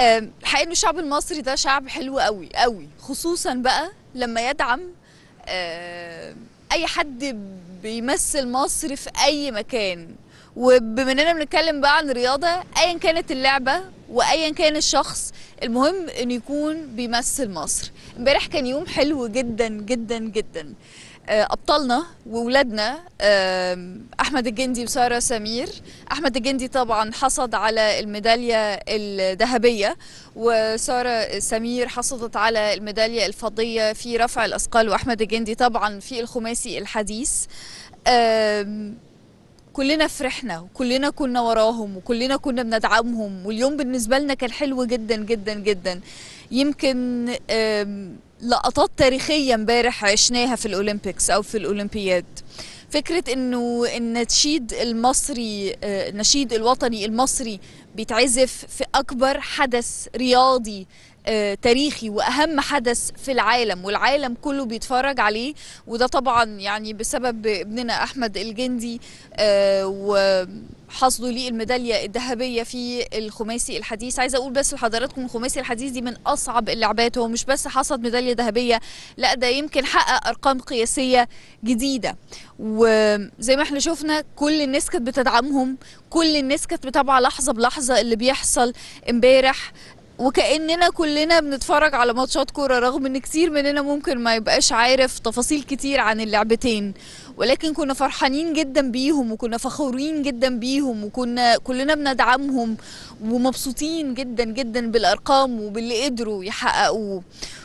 الحقيقه انه الشعب المصري ده شعب حلو قوي قوي خصوصا بقى لما يدعم اي حد بيمثل مصر في اي مكان وبما اننا بنتكلم بقى عن رياضه ايا كانت اللعبه وايا كان الشخص المهم انه يكون بيمثل مصر امبارح كان يوم حلو جدا جدا جدا آه، ابطالنا واولادنا احمد الجندي وساره سمير احمد الجندي طبعا حصد على الميداليه الذهبيه وساره سمير حصدت على الميداليه الفضيه في رفع الاثقال واحمد الجندي طبعا في الخماسي الحديث كلنا فرحنا وكلنا كنا وراهم وكلنا كنا بندعمهم واليوم بالنسبه لنا كان حلو جدا جدا جدا يمكن لقطات تاريخيه امبارح عشناها في الاولمبيكس او في الاولمبياد فكره انه النشيد المصري النشيد آه، الوطني المصري بيتعزف في اكبر حدث رياضي آه، تاريخي واهم حدث في العالم والعالم كله بيتفرج عليه وده طبعا يعني بسبب ابننا احمد الجندي آه، و حصدوا لي الميداليه الذهبيه في الخماسي الحديث عايزه اقول بس لحضراتكم الخماسي الحديث دي من اصعب اللعبات هو مش بس حصد ميداليه ذهبيه لا ده يمكن حقق ارقام قياسيه جديده وزي ما احنا شفنا كل الناس كانت بتدعمهم كل الناس كانت متابعه لحظه بلحظه اللي بيحصل امبارح وكاننا كلنا بنتفرج على ماتشات كوره رغم ان كتير مننا ممكن ما يبقاش عارف تفاصيل كتير عن اللعبتين ولكن كنا فرحانين جدا بيهم وكنا فخورين جدا بيهم وكنا كلنا بندعمهم ومبسوطين جدا جدا بالارقام وباللي قدروا يحققوه